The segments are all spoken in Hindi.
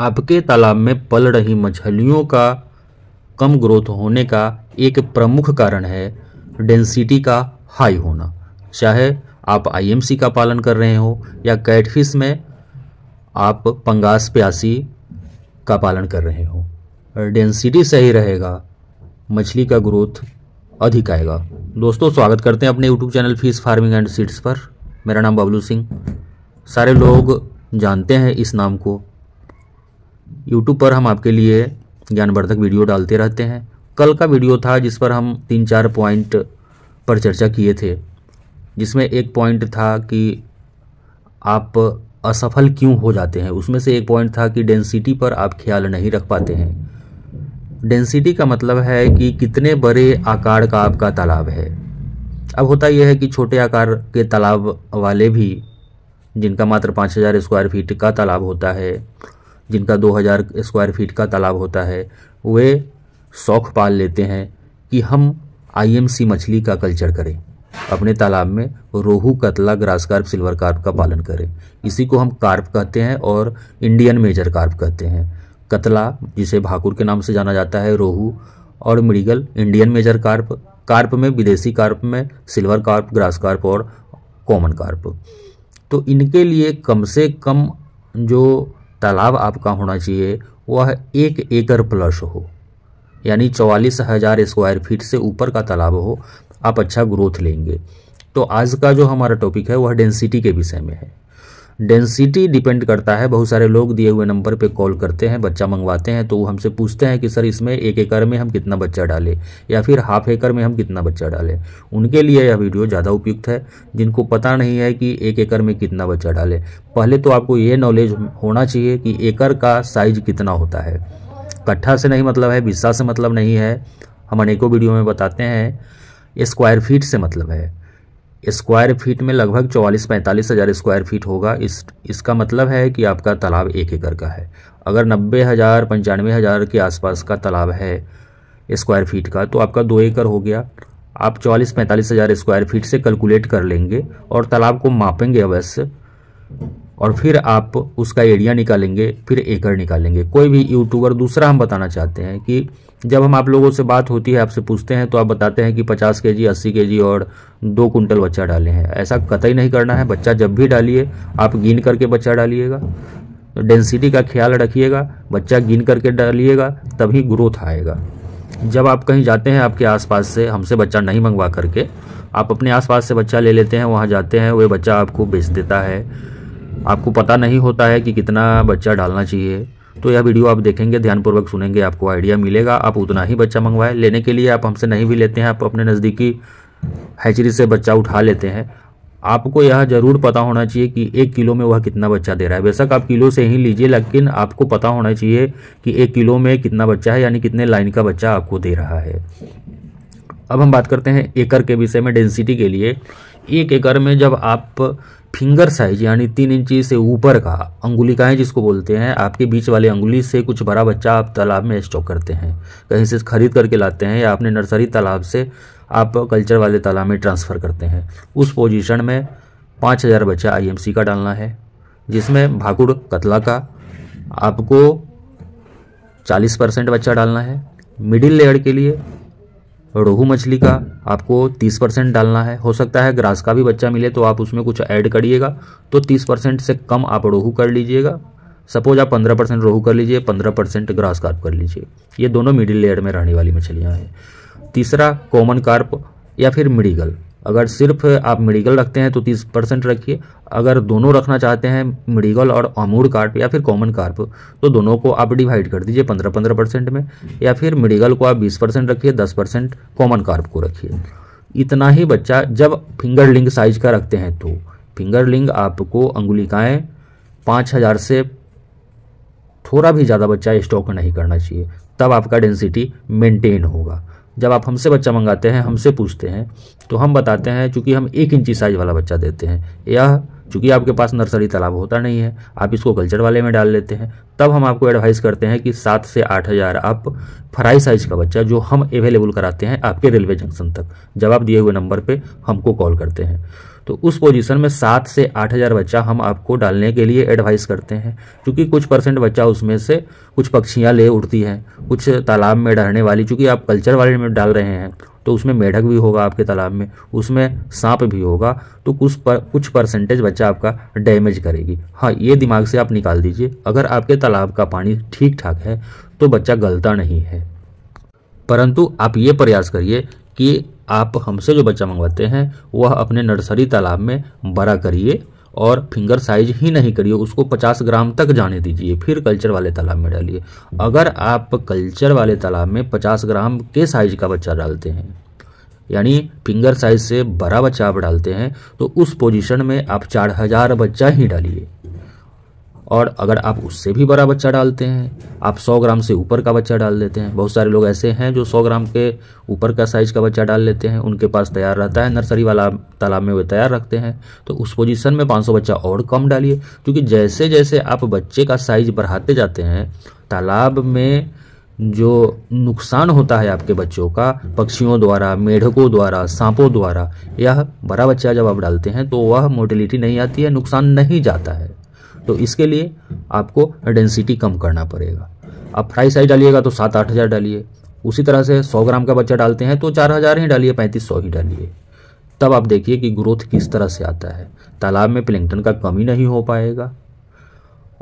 आपके तालाब में पल रही मछलियों का कम ग्रोथ होने का एक प्रमुख कारण है डेंसिटी का हाई होना चाहे आप आईएमसी का पालन कर रहे हो या कैटफिश में आप पंगास प्यासी का पालन कर रहे हो डेंसिटी सही रहेगा मछली का ग्रोथ अधिक आएगा दोस्तों स्वागत करते हैं अपने YouTube channel fish farming and seeds पर मेरा नाम बबलू सिंह सारे लोग जानते हैं इस नाम को यूट्यूब पर हम आपके लिए ज्ञानवर्धक वीडियो डालते रहते हैं कल का वीडियो था जिस पर हम तीन चार पॉइंट पर चर्चा किए थे जिसमें एक पॉइंट था कि आप असफल क्यों हो जाते हैं उसमें से एक पॉइंट था कि डेंसिटी पर आप ख्याल नहीं रख पाते हैं डेंसिटी का मतलब है कि कितने बड़े आकार का आपका तालाब है अब होता यह है कि छोटे आकार के तालाब वाले भी जिनका मात्र पाँच हज़ार स्क्वायर फीट का तालाब होता है जिनका 2000 स्क्वायर फीट का तालाब होता है वे शौक पाल लेते हैं कि हम आईएमसी मछली का कल्चर करें अपने तालाब में रोहू कतला ग्रास कार्प सिल्वर कार्प का पालन करें इसी को हम कार्प कहते हैं और इंडियन मेजर कार्प कहते हैं कतला जिसे भाकुर के नाम से जाना जाता है रोहू और मृगल इंडियन मेजर कार्प कार्प में विदेशी कार्प में सिल्वर कार्प ग्रास कार्प और कॉमन कार्प तो इनके लिए कम से कम जो तालाब आपका होना चाहिए वह एक एकड़ प्लस हो यानी चौवालीस हज़ार स्क्वायर फीट से ऊपर का तालाब हो आप अच्छा ग्रोथ लेंगे तो आज का जो हमारा टॉपिक है वह डेंसिटी के विषय में है डेंसिटी डिपेंड करता है बहुत सारे लोग दिए हुए नंबर पे कॉल करते हैं बच्चा मंगवाते हैं तो वो हमसे पूछते हैं कि सर इसमें एक एकड़ में हम कितना बच्चा डालें या फिर हाफ एकड़ में हम कितना बच्चा डालें उनके लिए यह वीडियो ज़्यादा उपयुक्त है जिनको पता नहीं है कि एक एकड़ में कितना बच्चा डालें पहले तो आपको ये नॉलेज होना चाहिए कि एकड़ का साइज कितना होता है कट्ठा से नहीं मतलब है बिस्सा से मतलब नहीं है हम अनेकों वीडियो में बताते हैं स्क्वायर फीट से मतलब है स्क्वायर फीट में लगभग चौवालीस पैंतालीस हज़ार स्क्वायर फीट होगा इस इसका मतलब है कि आपका तालाब एक एकड़ का है अगर नब्बे हज़ार पंचानवे हज़ार के आसपास का तालाब है स्क्वायर फीट का तो आपका दो एकड़ हो गया आप चौवालीस पैंतालीस हज़ार स्क्वायर फीट से कैलकुलेट कर लेंगे और तालाब को मापेंगे अवश्य और फिर आप उसका एरिया निकालेंगे फिर एकड़ निकालेंगे कोई भी यूट्यूबर दूसरा हम बताना चाहते हैं कि जब हम आप लोगों से बात होती है आपसे पूछते हैं तो आप बताते हैं कि 50 के जी अस्सी के जी और दो कुंटल बच्चा डाले हैं ऐसा कतई नहीं करना है बच्चा जब भी डालिए आप गिन करके बच्चा डालिएगा डेंसिटी का ख्याल रखिएगा बच्चा गिन करके डालिएगा तभी ग्रोथ आएगा जब आप कहीं जाते हैं आपके आसपास से हमसे बच्चा नहीं मंगवा करके आप अपने आसपास से बच्चा ले लेते हैं वहाँ जाते हैं वह बच्चा आपको बेच देता है आपको पता नहीं होता है कि कितना बच्चा डालना चाहिए तो यह वीडियो आप देखेंगे ध्यानपूर्वक सुनेंगे आपको आइडिया मिलेगा आप उतना ही बच्चा मंगवाएं लेने के लिए आप हमसे नहीं भी लेते हैं आप अपने नज़दीकी हैचरी से बच्चा उठा लेते हैं आपको यह ज़रूर पता होना चाहिए कि एक किलो में वह कितना बच्चा दे रहा है बेशक आप किलो से ही लीजिए लेकिन आपको पता होना चाहिए कि एक किलो में कितना बच्चा है यानी कितने लाइन का बच्चा आपको दे रहा है अब हम बात करते हैं एकड़ के विषय में डेंसिटी के लिए एक एकड़ में जब आप फिंगर साइज यानी तीन इंची से ऊपर का अंगुलिकाएँ जिसको बोलते हैं आपके बीच वाले अंगुली से कुछ बड़ा बच्चा आप तालाब में स्टॉक करते हैं कहीं से खरीद करके लाते हैं या अपने नर्सरी तालाब से आप कल्चर वाले तालाब में ट्रांसफ़र करते हैं उस पोजीशन में पाँच हज़ार बच्चा आईएमसी का डालना है जिसमें भाकुड़ कतला का आपको चालीस परसेंट बच्चा डालना है मिडिल लेयर के लिए रोहू मछली का आपको 30 परसेंट डालना है हो सकता है ग्रास का भी बच्चा मिले तो आप उसमें कुछ ऐड करिएगा तो 30 परसेंट से कम आप रोहू कर लीजिएगा सपोज आप 15 परसेंट रोहू कर लीजिए 15 परसेंट ग्रास कार्प कर लीजिए ये दोनों मिडिल लेयर में रहने वाली मछलियाँ हैं तीसरा कॉमन कार्प या फिर मिडिगल अगर सिर्फ आप मेडिकल रखते हैं तो तीस परसेंट रखिए अगर दोनों रखना चाहते हैं मेडिकल और अमूर कार्प या फिर कॉमन कार्प तो दोनों को आप डिवाइड कर दीजिए पंद्रह पंद्रह परसेंट में या फिर मेडिकल को आप बीस परसेंट रखिए दस परसेंट कॉमन कार्प को रखिए इतना ही बच्चा जब फिंगर लिंग साइज का रखते हैं तो फिंगर लिंग आपको अंगुलिकाएँ पाँच हज़ार से थोड़ा भी ज़्यादा बच्चा स्टॉक नहीं करना चाहिए तब आपका डेंसिटी मेंटेन होगा जब आप हमसे बच्चा मंगाते हैं हमसे पूछते हैं तो हम बताते हैं चूँकि हम एक इंची साइज़ वाला बच्चा देते हैं यह चूँकि आपके पास नर्सरी तालाब होता नहीं है आप इसको कल्चर वाले में डाल लेते हैं तब हम आपको एडवाइस करते हैं कि सात से आठ हज़ार आप फ्राई साइज़ का बच्चा जो हम अवेलेबल कराते हैं आपके रेलवे जंक्शन तक जब आप दिए हुए नंबर पर हमको कॉल करते हैं तो उस पोजीशन में सात से आठ हज़ार बच्चा हम आपको डालने के लिए एडवाइस करते हैं क्योंकि कुछ परसेंट बच्चा उसमें से कुछ पक्षियाँ ले उठती हैं कुछ तालाब में डरने वाली चूँकि आप कल्चर वाले में डाल रहे हैं तो उसमें मेढक भी होगा आपके तालाब में उसमें सांप भी होगा तो कुछ पर, कुछ परसेंटेज बच्चा आपका डैमेज करेगी हाँ ये दिमाग से आप निकाल दीजिए अगर आपके तालाब का पानी ठीक ठाक है तो बच्चा गलता नहीं है परंतु आप ये प्रयास करिए कि आप हमसे जो बच्चा मंगवाते हैं वह अपने नर्सरी तालाब में बड़ा करिए और फिंगर साइज ही नहीं करिए उसको 50 ग्राम तक जाने दीजिए फिर कल्चर वाले तालाब में डालिए अगर आप कल्चर वाले तालाब में 50 ग्राम के साइज का बच्चा डालते हैं यानी फिंगर साइज से बड़ा बच्चा आप डालते हैं तो उस पोजीशन में आप चार हज़ार बच्चा ही डालिए और अगर आप उससे भी बड़ा बच्चा डालते हैं आप 100 ग्राम से ऊपर का बच्चा डाल देते हैं बहुत सारे लोग ऐसे हैं जो 100 ग्राम के ऊपर का साइज़ का बच्चा डाल लेते हैं उनके पास तैयार रहता है नर्सरी वाला तालाब में वे तैयार रखते हैं तो उस पोजीशन में 500 बच्चा और कम डालिए क्योंकि जैसे जैसे आप बच्चे का साइज़ बढ़ाते जाते हैं तालाब में जो नुकसान होता है आपके बच्चों का पक्षियों द्वारा मेढकों द्वारा सांपों द्वारा यह बड़ा बच्चा जब आप डालते हैं तो वह मोटिलिटी नहीं आती है नुकसान नहीं जाता है तो इसके लिए आपको डेंसिटी कम करना पड़ेगा आप फ्राई साइज डालिएगा तो सात आठ हज़ार डालिए उसी तरह से सौ ग्राम का बच्चा डालते हैं तो चार हज़ार ही डालिए पैंतीस सौ ही डालिए तब आप देखिए कि ग्रोथ किस तरह से आता है तालाब में प्लिंगटन का कमी नहीं हो पाएगा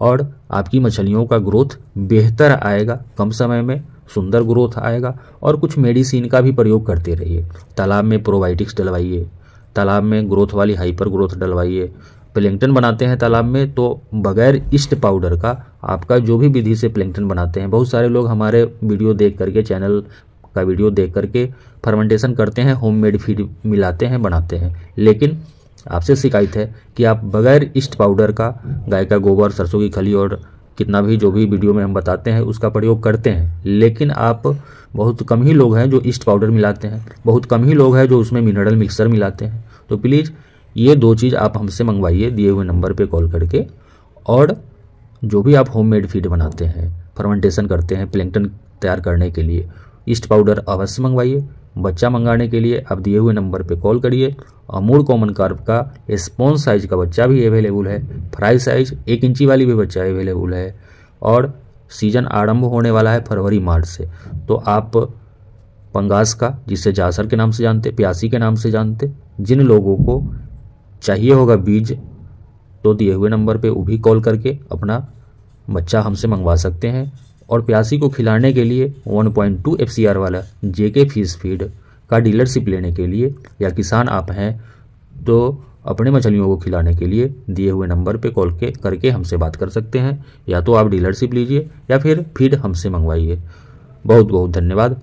और आपकी मछलियों का ग्रोथ बेहतर आएगा कम समय में सुंदर ग्रोथ आएगा और कुछ मेडिसिन का भी प्रयोग करते रहिए तालाब में प्रोबायोटिक्स डलवाइए तालाब में ग्रोथ वाली हाइपर ग्रोथ डलवाइए प्लेंगटन बनाते हैं तालाब में तो बगैर ईस्ट पाउडर का आपका जो भी विधि से प्लेंगटन बनाते हैं बहुत सारे लोग हमारे वीडियो देख करके चैनल का वीडियो देख करके फर्मेंटेशन करते हैं होममेड फीड मिलाते हैं बनाते हैं लेकिन आपसे शिकायत है कि आप बगैर ईस्ट पाउडर का गाय का गोबर सरसों की खली और कितना भी जो भी वीडियो में हम बताते हैं उसका प्रयोग करते हैं लेकिन आप बहुत कम ही लोग हैं जो ईस्ट पाउडर मिलाते हैं बहुत कम ही लोग हैं जो उसमें मिनरल मिक्सर मिलाते हैं तो प्लीज़ ये दो चीज़ आप हमसे मंगवाइए दिए हुए नंबर पे कॉल करके और जो भी आप होममेड फीड बनाते हैं फर्मेंटेशन करते हैं प्लेंटन तैयार करने के लिए ईस्ट पाउडर अवश्य मंगवाइए बच्चा मंगाने के लिए आप दिए हुए नंबर पर कॉल करिए अमूर कॉमन कार्प का स्पॉन्स साइज का बच्चा भी अवेलेबल है फ्राई साइज एक इंची वाली भी बच्चा अवेलेबल है और सीजन आरंभ होने वाला है फरवरी मार्च से तो आप पंगास का जिसे जासर के नाम से जानते प्यासी के नाम से जानते जिन लोगों को चाहिए होगा बीज तो दिए हुए नंबर पे वो भी कॉल करके अपना बच्चा हमसे मंगवा सकते हैं और प्यासी को खिलाने के लिए 1.2 पॉइंट वाला जेके फीस फीड का डीलरशिप लेने के लिए या किसान आप हैं तो अपने मछलियों को खिलाने के लिए दिए हुए नंबर पे कॉल के करके हमसे बात कर सकते हैं या तो आप डीलरशिप लीजिए या फिर फीड हमसे मंगवाइए बहुत बहुत धन्यवाद